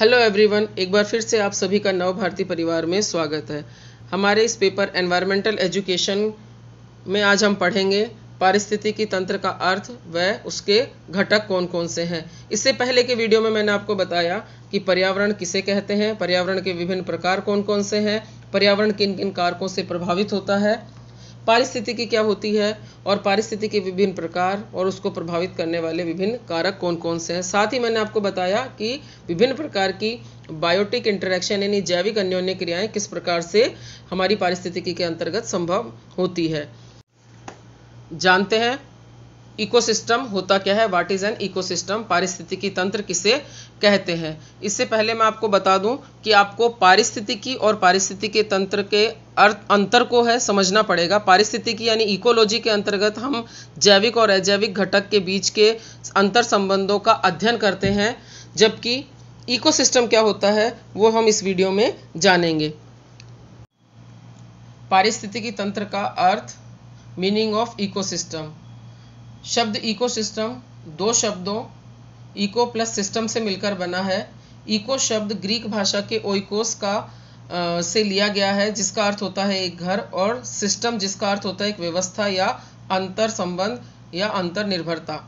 Hello everyone एक बार फिर से आप सभी का नव भारती परिवार में स्वागत है हमारे इस पेपर एनवायरमेंटल एजुकेशन में आज हम पढ़ेंगे पारिस्थितिकी तंत्र का अर्थ व उसके घटक कौन कौन से हैं इससे पहले के वीडियो में मैंने आपको बताया कि पर्यावरण किसे कहते हैं पर्यावरण के विभिन्न प्रकार कौन कौन से हैं पर्यावरण किन किन कारकों से प्रभावित होता है पारिस्थितिकी क्या होती है और पारिस्थिति के विभिन्न प्रकार और उसको प्रभावित करने वाले विभिन्न कारक कौन कौन से हैं साथ ही मैंने आपको बताया कि विभिन्न प्रकार की बायोटिक इंटरेक्शन यानी जैविक अन्योन्य क्रियाएं किस प्रकार से हमारी पारिस्थितिकी के अंतर्गत संभव होती है जानते हैं इकोसिस्टम होता क्या है वाट इज़ एन इकोसिस्टम पारिस्थितिकी तंत्र किसे कहते हैं इससे पहले मैं आपको बता दूं कि आपको पारिस्थितिकी और पारिस्थितिकी तंत्र के अर्थ अंतर को है समझना पड़ेगा पारिस्थितिकी यानी इकोलॉजी के अंतर्गत हम जैविक और अजैविक घटक के बीच के अंतर संबंधों का अध्ययन करते हैं जबकि इकोसिस्टम क्या होता है वो हम इस वीडियो में जानेंगे पारिस्थितिकी तंत्र का अर्थ मीनिंग ऑफ इकोसिस्टम शब्द इकोसिस्टम दो शब्दों इको प्लस सिस्टम से मिलकर बना है इको शब्द ग्रीक भाषा के ओइकोस का आ, से लिया गया है जिसका अर्थ होता है एक घर और सिस्टम जिसका अर्थ होता है एक व्यवस्था या अंतर संबंध या अंतर निर्भरता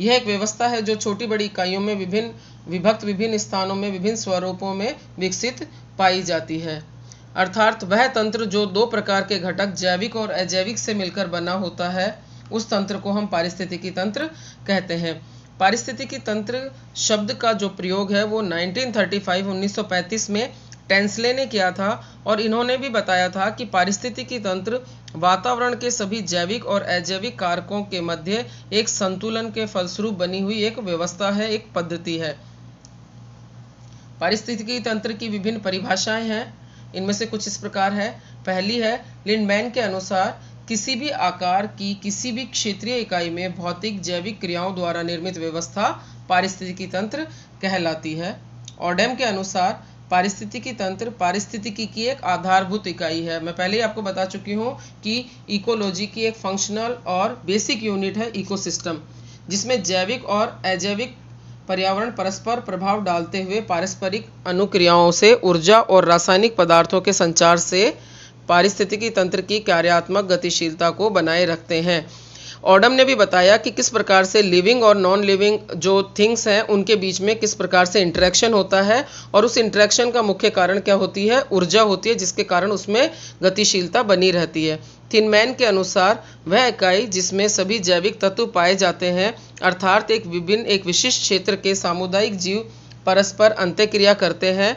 यह एक व्यवस्था है जो छोटी बड़ी इकाइयों में विभिन्न विभक्त विभिन्न स्थानों में विभिन्न स्वरूपों में विकसित पाई जाती है अर्थात वह तंत्र जो दो प्रकार के घटक जैविक और अजैविक से मिलकर बना होता है उस तंत्र को हम पारिस्थितिकी तंत्र कहते हैं पारिस्थितिकी तंत्र शब्द का जो प्रयोग है वो 1935 1935 में टेंसले ने किया था और इन्होंने भी बताया था कि पारिस्थितिकी तंत्र वातावरण के सभी जैविक और अजैविक कारकों के मध्य एक संतुलन के फलस्वरूप बनी हुई एक व्यवस्था है एक पद्धति है पारिस्थितिकी तंत्र की विभिन्न परिभाषाएं हैं इनमें से कुछ इस प्रकार है पहली है लिंडमैन के अनुसार किसी भी आकार की किसी भी क्षेत्रीय इकाई में भौतिक जैविक क्रियाओं द्वारा निर्मित व्यवस्था पारिस्थितिकी तंत्र कहलाती है ऑडम के अनुसार पारिस्थितिकी तंत्र पारिस्थितिकी की एक आधारभूत इकाई है मैं पहले ही आपको बता चुकी हूँ कि इकोलॉजी की एक फंक्शनल और बेसिक यूनिट है इकोसिस्टम जिसमें जैविक और अजैविक पर्यावरण परस्पर प्रभाव डालते हुए पारस्परिक अनुक्रियाओं से ऊर्जा और रासायनिक पदार्थों के संचार से पारिस्थितिकी तंत्र की कार्यात्मक गतिशीलता को बनाए रखते हैं ऑडम ने भी बताया कि किस प्रकार से लिविंग और नॉन लिविंग जो थिंग्स हैं उनके बीच में किस प्रकार से इंटरेक्शन होता है और उस इंटरेक्शन का मुख्य कारण क्या होती है ऊर्जा होती है जिसके कारण उसमें गतिशीलता बनी रहती है थिनमैन के अनुसार वह इकाई जिसमें सभी जैविक तत्व पाए जाते हैं अर्थात एक विभिन्न एक विशिष्ट क्षेत्र के सामुदायिक जीव परस्पर अंत्यक्रिया करते हैं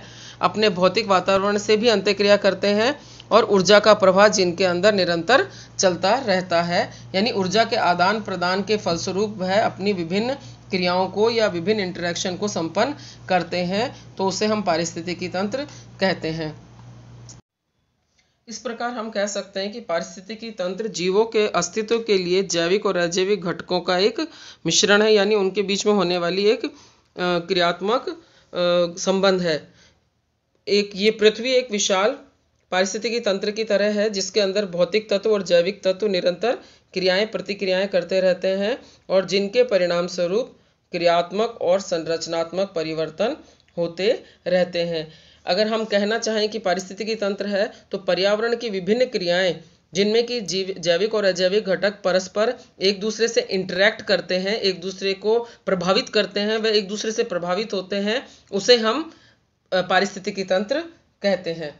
अपने भौतिक वातावरण से भी अंत्यक्रिया करते हैं और ऊर्जा का प्रवाह जिनके अंदर निरंतर चलता रहता है यानी ऊर्जा के आदान प्रदान के फलस्वरूप वह अपनी विभिन्न क्रियाओं को या विभिन्न इंटरेक्शन को संपन्न करते हैं तो उसे हम पारिस्थितिकी तंत्र कहते हैं इस प्रकार हम कह सकते हैं कि पारिस्थितिकी तंत्र जीवों के अस्तित्व के लिए जैविक और अजैविक घटकों का एक मिश्रण है यानी उनके बीच में होने वाली एक क्रियात्मक संबंध है एक ये पृथ्वी एक विशाल पारिस्थितिकी तंत्र की तरह है जिसके अंदर भौतिक तत्व और जैविक तत्व निरंतर क्रियाएं प्रतिक्रियाएं करते रहते हैं और जिनके परिणाम स्वरूप क्रियात्मक और संरचनात्मक परिवर्तन होते रहते हैं अगर हम कहना चाहें कि पारिस्थितिकी तंत्र है तो पर्यावरण की विभिन्न क्रियाएं जिनमें कि जीव जैविक और अजैविक घटक परस्पर एक दूसरे से इंटरेक्ट करते हैं एक दूसरे को प्रभावित करते हैं वह एक दूसरे से प्रभावित होते हैं उसे हम पारिस्थितिकी तंत्र कहते हैं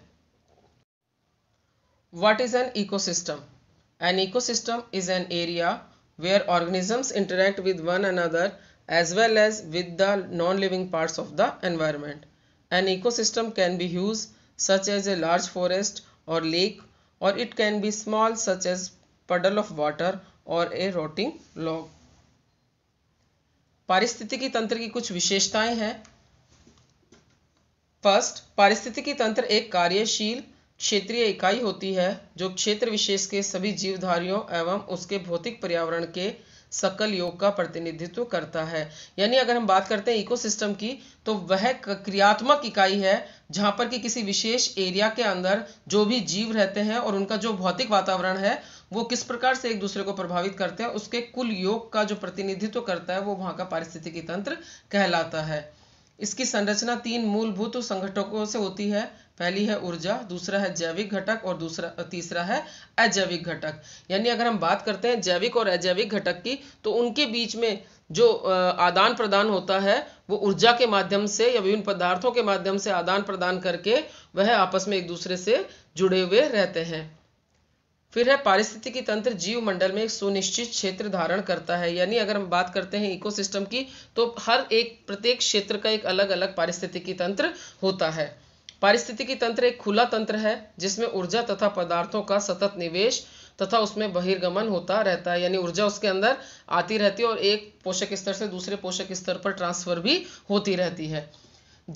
What is an ecosystem? An ecosystem is an area where organisms interact with one another as well as with the non-living parts of the environment. An ecosystem can be huge such as a large forest or lake or it can be small such as puddle of water or a rotting log पारिस्थितिकी तंत्र की कुछ विशेषताएं हैं first पारिस्थितिकी तंत्र एक कार्यशील क्षेत्रीय इकाई होती है जो क्षेत्र विशेष के सभी जीवधारियों एवं उसके भौतिक पर्यावरण के सकल योग का प्रतिनिधित्व करता है यानी अगर हम बात करते हैं इकोसिस्टम की तो वह क्रियात्मक इकाई है जहां पर कि किसी विशेष एरिया के अंदर जो भी जीव रहते हैं और उनका जो भौतिक वातावरण है वो किस प्रकार से एक दूसरे को प्रभावित करते हैं उसके कुल योग का जो प्रतिनिधित्व करता है वो वहां का पारिस्थितिकी तंत्र कहलाता है इसकी संरचना तीन मूलभूत संगठकों से होती है पहली है ऊर्जा दूसरा है जैविक घटक और दूसरा तीसरा है अजैविक घटक यानी अगर हम बात करते हैं जैविक और अजैविक घटक की तो उनके बीच में जो आदान प्रदान होता है वो ऊर्जा के माध्यम से या विभिन्न पदार्थों के माध्यम से आदान प्रदान करके वह आपस में एक दूसरे से जुड़े हुए रहते हैं फिर है पारिस्थितिकी तंत्र जीव मंडल में एक सुनिश्चित क्षेत्र धारण करता है यानी अगर हम बात करते हैं इकोसिस्टम की तो हर एक प्रत्येक क्षेत्र का एक अलग अलग पारिस्थितिकी तंत्र होता है पारिस्थितिकी तंत्र एक खुला तंत्र है जिसमें ऊर्जा तथा पदार्थों का सतत निवेश तथा उसमें बहिर्गमन होता रहता है यानी ऊर्जा उसके अंदर आती रहती है और एक पोषक स्तर से दूसरे पोषक स्तर पर ट्रांसफर भी होती रहती है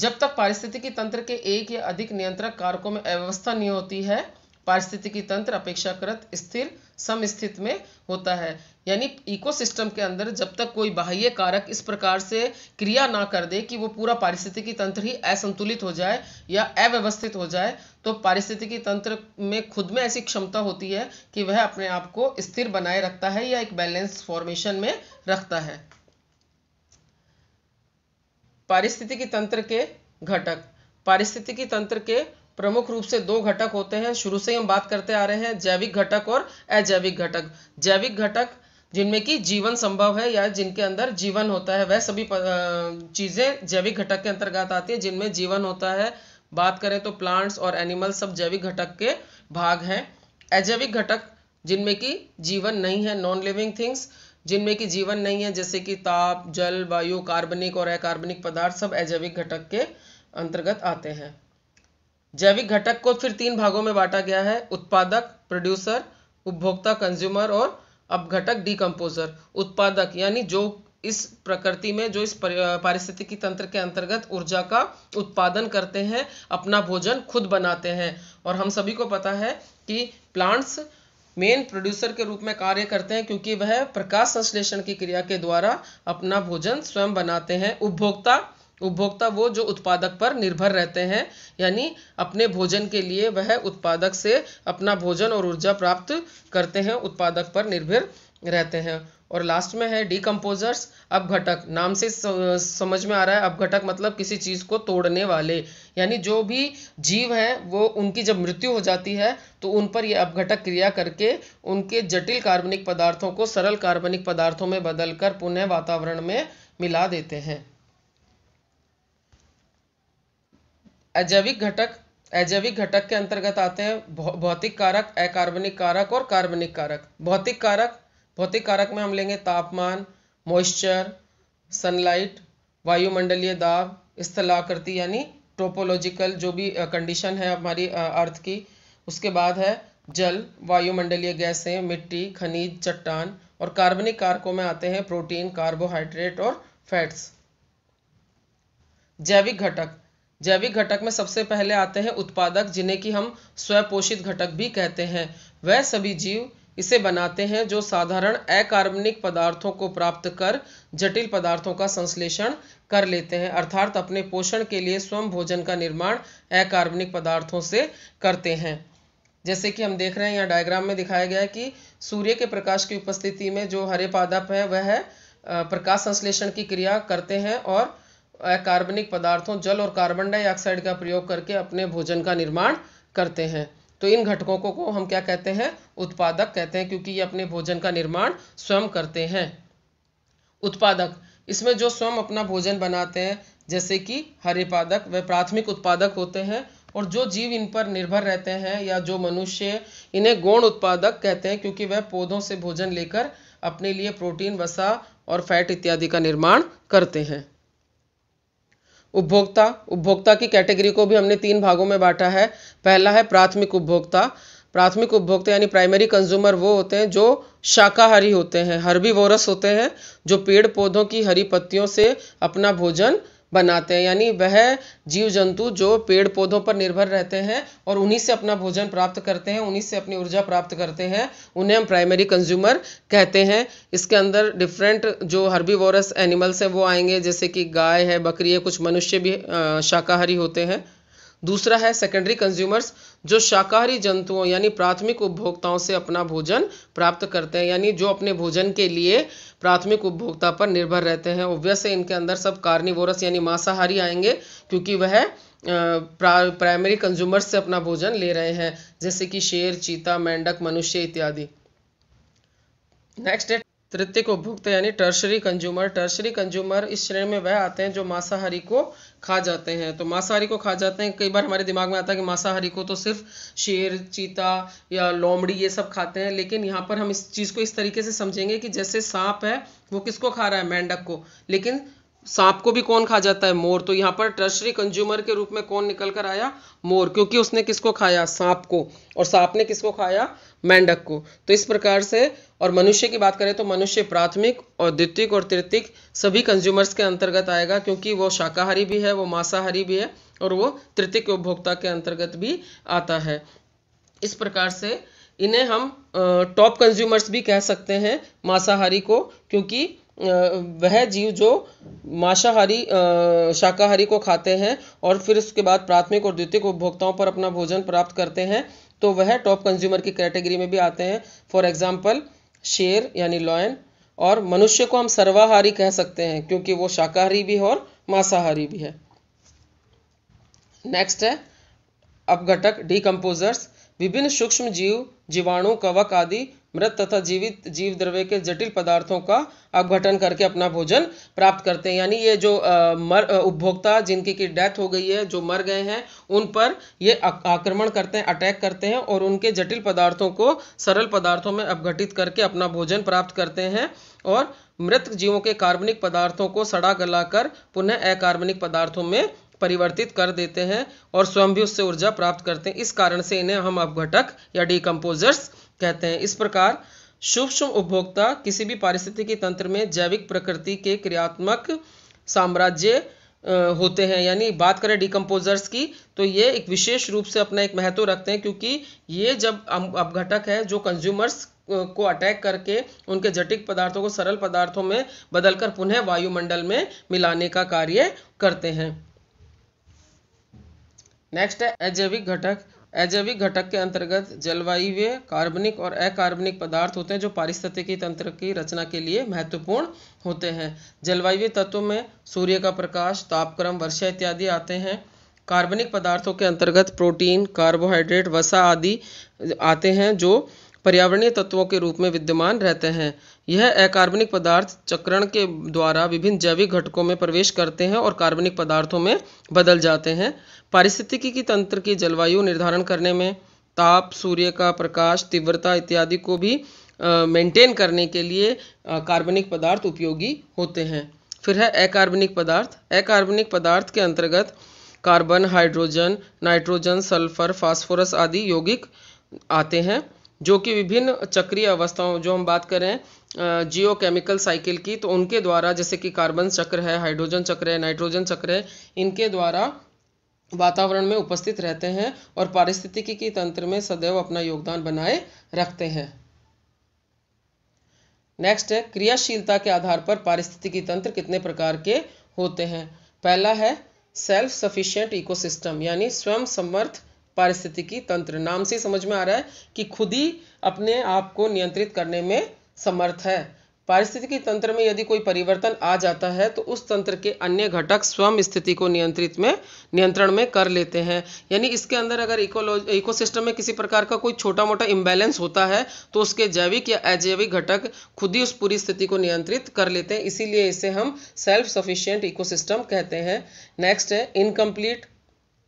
जब तक पारिस्थितिकी तंत्र के एक या अधिक नियंत्रक कारकों में अव्यवस्था नहीं होती है पारिस्थितिकी तंत्र अपेक्षाकृत स्थिर सम स्थित में होता है यानी इकोसिस्टम के अंदर जब तक कोई बाह्य कारक इस प्रकार से क्रिया ना कर दे कि वो पूरा पारिस्थितिकी तंत्र ही असंतुलित हो जाए या अव्यवस्थित हो जाए तो पारिस्थितिकी तंत्र में खुद में ऐसी क्षमता होती है कि वह अपने आप को स्थिर बनाए रखता है या एक बैलेंस फॉर्मेशन में रखता है पारिस्थितिकी तंत्र के घटक पारिस्थितिकी तंत्र के प्रमुख रूप से दो घटक होते हैं शुरू से ही हम बात करते आ रहे हैं जैविक घटक और अजैविक घटक जैविक घटक जिनमें कि जीवन संभव है या जिनके अंदर जीवन होता है वह सभी चीज़ें जैविक घटक के अंतर्गत आती है जिनमें जीवन होता है बात करें तो प्लांट्स और एनिमल्स सब जैविक घटक के भाग हैं अजैविक घटक जिनमें कि जीवन नहीं है नॉन लिविंग थिंग्स जिनमें कि जीवन नहीं है जैसे कि ताप जल वायु कार्बनिक और अकार्बनिक पदार्थ सब अजैविक घटक के अंतर्गत आते हैं जैविक घटक को फिर तीन भागों में बांटा गया है उत्पादक प्रोड्यूसर उपभोक्ता कंज्यूमर और अपघटक डिकम्पोजर उत्पादक यानी जो इस प्रकृति में जो इस पारिस्थितिकी तंत्र के अंतर्गत ऊर्जा का उत्पादन करते हैं अपना भोजन खुद बनाते हैं और हम सभी को पता है कि प्लांट्स मेन प्रोड्यूसर के रूप में कार्य करते हैं क्योंकि वह प्रकाश संश्लेषण की क्रिया के द्वारा अपना भोजन स्वयं बनाते हैं उपभोक्ता उपभोक्ता वो जो उत्पादक पर निर्भर रहते हैं यानी अपने भोजन के लिए वह उत्पादक से अपना भोजन और ऊर्जा प्राप्त करते हैं उत्पादक पर निर्भर रहते हैं और लास्ट में है डीकम्पोजर्स अपघटक नाम से समझ में आ रहा है अपघटक मतलब किसी चीज़ को तोड़ने वाले यानी जो भी जीव है वो उनकी जब मृत्यु हो जाती है तो उन पर ये अपघटक क्रिया करके उनके जटिल कार्बनिक पदार्थों को सरल कार्बनिक पदार्थों में बदलकर पुनः वातावरण में मिला देते हैं अजैविक घटक अजैविक घटक के अंतर्गत आते हैं भौतिक कारक अकार्बनिक कारक और कार्बनिक कारक भौतिक कारक भौतिक कारक में हम लेंगे तापमान मॉइस्चर सनलाइट वायुमंडलीय दाब स्थलाकृति यानी टोपोलॉजिकल जो भी कंडीशन है हमारी अर्थ की उसके बाद है जल वायुमंडलीय गैसें मिट्टी खनिज चट्टान और कार्बनिक कारकों में आते हैं प्रोटीन कार्बोहाइड्रेट और फैट्स जैविक घटक जैविक घटक में सबसे पहले आते हैं उत्पादक जिन्हें कि हम स्वपोषित घटक भी कहते हैं वह सभी जीव इसे बनाते हैं जो साधारण अकार्बनिक पदार्थों को प्राप्त कर जटिल पदार्थों का संश्लेषण कर लेते हैं अर्थात अपने पोषण के लिए स्वयं भोजन का निर्माण अकार्बनिक पदार्थों से करते हैं जैसे कि हम देख रहे हैं यहाँ डायग्राम में दिखाया गया है कि सूर्य के प्रकाश की उपस्थिति में जो हरे पादप है वह प्रकाश संश्लेषण की क्रिया करते हैं और कार्बनिक पदार्थों जल और कार्बन डाइऑक्साइड का प्रयोग करके अपने भोजन का निर्माण करते हैं तो इन घटकों को, को हम क्या कहते हैं उत्पादक कहते हैं क्योंकि ये अपने भोजन का निर्माण स्वयं करते हैं उत्पादक इसमें जो स्वयं अपना भोजन बनाते हैं जैसे कि हरे पादक वे प्राथमिक उत्पादक होते हैं और जो जीव इन पर निर्भर रहते हैं या जो मनुष्य इन्हें गौण उत्पादक कहते हैं क्योंकि वह पौधों से भोजन लेकर अपने लिए प्रोटीन वसा और फैट इत्यादि का निर्माण करते हैं उपभोक्ता उपभोक्ता की कैटेगरी को भी हमने तीन भागों में बांटा है पहला है प्राथमिक उपभोक्ता प्राथमिक उपभोक्ता यानी प्राइमरी कंज्यूमर वो होते हैं जो शाकाहारी होते हैं हर्बीवोरस होते हैं जो पेड़ पौधों की हरी पत्तियों से अपना भोजन बनाते हैं यानी वह जीव जंतु जो पेड़ पौधों पर निर्भर रहते हैं और उन्हीं से अपना भोजन प्राप्त करते हैं उन्हीं से अपनी ऊर्जा प्राप्त करते हैं उन्हें हम प्राइमरी कंज्यूमर कहते हैं इसके अंदर डिफरेंट जो हर्बीवोरस एनिमल्स हैं वो आएंगे जैसे कि गाय है बकरी है कुछ मनुष्य भी शाकाहारी होते हैं दूसरा है सेकेंडरी कंज्यूमर्स जो शाकाहारी जंतुओं यानी प्राथमिक उपभोक्ताओं से अपना भोजन प्राप्त करते हैं यानी जो अपने भोजन के लिए प्राथमिक उपभोक्ता पर निर्भर रहते हैं ओब्वियस है इनके अंदर सब कार्निवोरस यानी मांसाहारी आएंगे क्योंकि वह प्राइमरी कंज्यूमर्स से अपना भोजन ले रहे हैं जैसे कि शेर चीता मेंढक मनुष्य इत्यादि नेक्स्ट है तृतीय उपभुक्त यानी टर्शरी कंज्यूमर टर्शरी कंज्यूमर इस श्रेणी में वह आते हैं जो मांसाहारी को खा जाते हैं तो मांसाहारी को खा जाते हैं कई बार हमारे दिमाग में आता है कि मांसाहारी को तो सिर्फ शेर चीता या लोमड़ी ये सब खाते हैं लेकिन यहाँ पर हम इस चीज़ को इस तरीके से समझेंगे कि जैसे सांप है वो किसको खा रहा है मेंढक को लेकिन सांप को भी कौन खा जाता है मोर तो यहाँ पर ट्रशरी कंज्यूमर के रूप में कौन निकल कर आया मोर क्योंकि उसने किसको खाया सांप को और सांप ने किसको खाया मेंढक को तो इस प्रकार से और मनुष्य की बात करें तो मनुष्य प्राथमिक और द्वितीय और तृतीय सभी कंज्यूमर्स के अंतर्गत आएगा क्योंकि वो शाकाहारी भी है वो मांसाहारी भी है और वो तृतीय उपभोक्ता के अंतर्गत भी आता है इस प्रकार से इन्हें हम टॉप कंज्यूमर्स भी कह सकते हैं मांसाहारी को क्योंकि वह जीव जो मांसाहारी शाकाहारी को खाते हैं और फिर उसके बाद प्राथमिक और द्वितीय उपभोक्ताओं पर अपना भोजन प्राप्त करते हैं तो वह टॉप कंज्यूमर की कैटेगरी में भी आते हैं फॉर एग्जाम्पल शेर यानी लॉयन और मनुष्य को हम सर्वाहारी कह सकते हैं क्योंकि वो शाकाहारी भी है और मांसाहारी भी है नेक्स्ट है अपघटक डीकम्पोजर्स विभिन्न सूक्ष्म जीव जीवाणु कवक आदि मृत तथा जीवित जीव द्रव्य के जटिल पदार्थों का अपघटन करके अपना भोजन प्राप्त करते हैं यानी ये जो मर उपभोक्ता जिनकी की डेथ हो गई है जो मर गए हैं उन पर ये आक्रमण करते हैं अटैक करते हैं और उनके जटिल पदार्थों को सरल पदार्थों में अपघटित करके अपना भोजन प्राप्त करते हैं और मृत जीवों के कार्बनिक पदार्थों को सड़ा गलाकर पुनः अकार्बनिक पदार्थों में परिवर्तित कर देते हैं और स्वयं भी उससे ऊर्जा प्राप्त करते हैं इस कारण से इन्हें हम अपघटक या डीकम्पोजर्स कहते हैं इस प्रकार सूक्ष्म उपभोक्ता किसी भी पारिस्थितिकी तंत्र में जैविक प्रकृति के क्रियात्मक साम्राज्य होते हैं यानी बात करें डिकम्पोजर्स की तो ये एक विशेष रूप से अपना एक महत्व रखते हैं क्योंकि ये जब अपघटक है जो कंज्यूमर्स को अटैक करके उनके जटिक पदार्थों को सरल पदार्थों में बदलकर पुनः वायुमंडल में मिलाने का कार्य करते हैं नेक्स्ट है अजैविक घटक अजैविक घटक के अंतर्गत जलवायु कार्बनिक और अकार्बनिक पदार्थ होते हैं जो पारिस्थितिकी तंत्र की रचना के लिए महत्वपूर्ण होते हैं जलवायु तत्व में सूर्य का प्रकाश तापक्रम वर्षा इत्यादि आते हैं कार्बनिक पदार्थों के अंतर्गत प्रोटीन कार्बोहाइड्रेट वसा आदि आते हैं जो पर्यावरणीय तत्वों के रूप में विद्यमान रहते हैं यह अकार्बनिक पदार्थ चक्रण के द्वारा विभिन्न जैविक घटकों में प्रवेश करते हैं और कार्बनिक पदार्थों में बदल जाते हैं पारिस्थितिकी की तंत्र की जलवायु निर्धारण करने में ताप सूर्य का प्रकाश तीव्रता इत्यादि को भी मेंटेन करने के लिए कार्बनिक पदार्थ उपयोगी होते हैं फिर है अकार्बनिक पदार्थ अकार्बनिक पदार्थ के अंतर्गत carbon hydrogen nitrogen sulphur phosphorus आदि यौगिक आते हैं जो कि विभिन्न चक्रीय अवस्थाओं जो हम बात करें जियो केमिकल साइकिल की तो उनके द्वारा जैसे कि कार्बन चक्र है हाइड्रोजन चक्र है नाइट्रोजन चक्र है इनके द्वारा वातावरण में उपस्थित रहते हैं और पारिस्थितिकी की तंत्र में सदैव अपना योगदान बनाए रखते हैं नेक्स्ट है क्रियाशीलता के आधार पर पारिस्थितिकी तंत्र कितने प्रकार के होते हैं पहला है सेल्फ सफिशियंट इकोसिस्टम यानी स्वयं समर्थ पारिस्थितिकी तंत्र नाम से समझ में आ रहा है कि खुद ही अपने आप को नियंत्रित करने में समर्थ है पारिस्थितिकी तंत्र में यदि कोई परिवर्तन आ जाता है तो उस तंत्र के अन्य घटक स्वयं स्थिति को नियंत्रित में नियंत्रण में कर लेते हैं यानी इसके अंदर अगर इकोलॉजी इकोसिस्टम में किसी प्रकार का कोई छोटा मोटा इम्बैलेंस होता है तो उसके जैविक या अजैविक घटक खुद ही उस पूरी स्थिति को नियंत्रित कर लेते हैं इसीलिए इसे हम सेल्फ सफिशियंट इकोसिस्टम कहते हैं नेक्स्ट है इनकम्प्लीट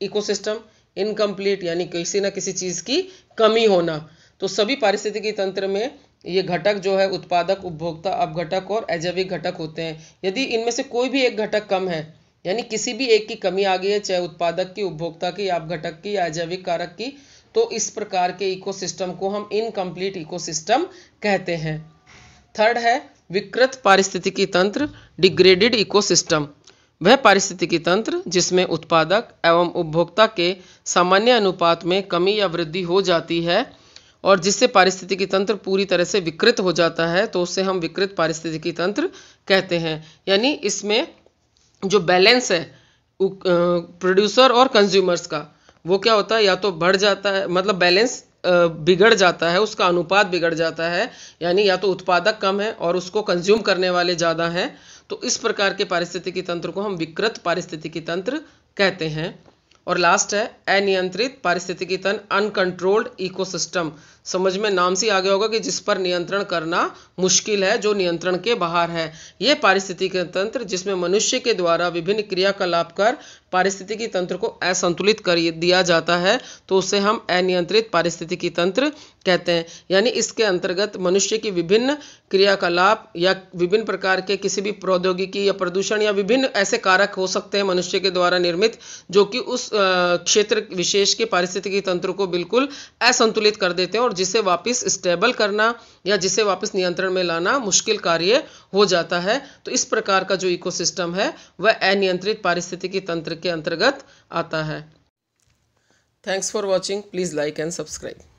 इकोसिस्टम इनकम्प्लीट यानी किसी ना किसी चीज़ की कमी होना तो सभी पारिस्थितिकी तंत्र में ये घटक जो है उत्पादक उपभोक्ता अपघटक और अजैविक घटक होते हैं यदि इनमें से कोई भी एक घटक कम है यानी किसी भी एक की कमी आ गई है चाहे उत्पादक की उपभोक्ता की अपघटक की या अजैविक कारक की तो इस प्रकार के इकोसिस्टम को हम इनकम्प्लीट इकोसिस्टम कहते हैं थर्ड है विकृत पारिस्थितिकी तंत्र डिग्रेडेड इकोसिस्टम वह पारिस्थितिकी तंत्र जिसमें उत्पादक एवं उपभोक्ता के सामान्य अनुपात में कमी या वृद्धि हो जाती है और जिससे पारिस्थितिकी तंत्र पूरी तरह से विकृत हो जाता है तो उससे हम विकृत पारिस्थितिकी तंत्र कहते हैं यानी इसमें जो बैलेंस है प्रोड्यूसर और कंज्यूमर्स का वो क्या होता है या तो बढ़ जाता है मतलब बैलेंस बिगड़ जाता है उसका अनुपात बिगड़ जाता है यानी या तो उत्पादक कम है और उसको कंज्यूम करने वाले ज़्यादा हैं तो इस प्रकार के पारिस्थितिकी तंत्र को हम विकृत पारिस्थितिकी तंत्र कहते हैं और लास्ट है अनियंत्रित पारिस्थितिकी तंत्र अनकंट्रोल्ड इकोसिस्टम समझ में नाम से आ गया होगा कि जिस पर नियंत्रण करना मुश्किल है जो नियंत्रण के बाहर है ये पारिस्थितिकी तंत्र जिसमें मनुष्य के द्वारा विभिन्न क्रियाकलाप कर पारिस्थितिकी तंत्र को असंतुलित कर दिया जाता है तो उसे हम अनियंत्रित पारिस्थितिकी तंत्र कहते हैं यानी इसके अंतर्गत मनुष्य की विभिन्न क्रियाकलाप या विभिन्न प्रकार के किसी भी प्रौद्योगिकी या प्रदूषण या विभिन्न ऐसे कारक हो सकते हैं मनुष्य के द्वारा निर्मित जो कि उस क्षेत्र विशेष के पारिस्थितिकी तंत्र को बिल्कुल असंतुलित कर देते हैं और जिसे वापस स्टेबल करना या जिसे वापस नियंत्रण में लाना मुश्किल कार्य हो जाता है तो इस प्रकार का जो इकोसिस्टम है वह अनियंत्रित पारिस्थितिकी तंत्र के अंतर्गत आता है thanks for watching please like and subscribe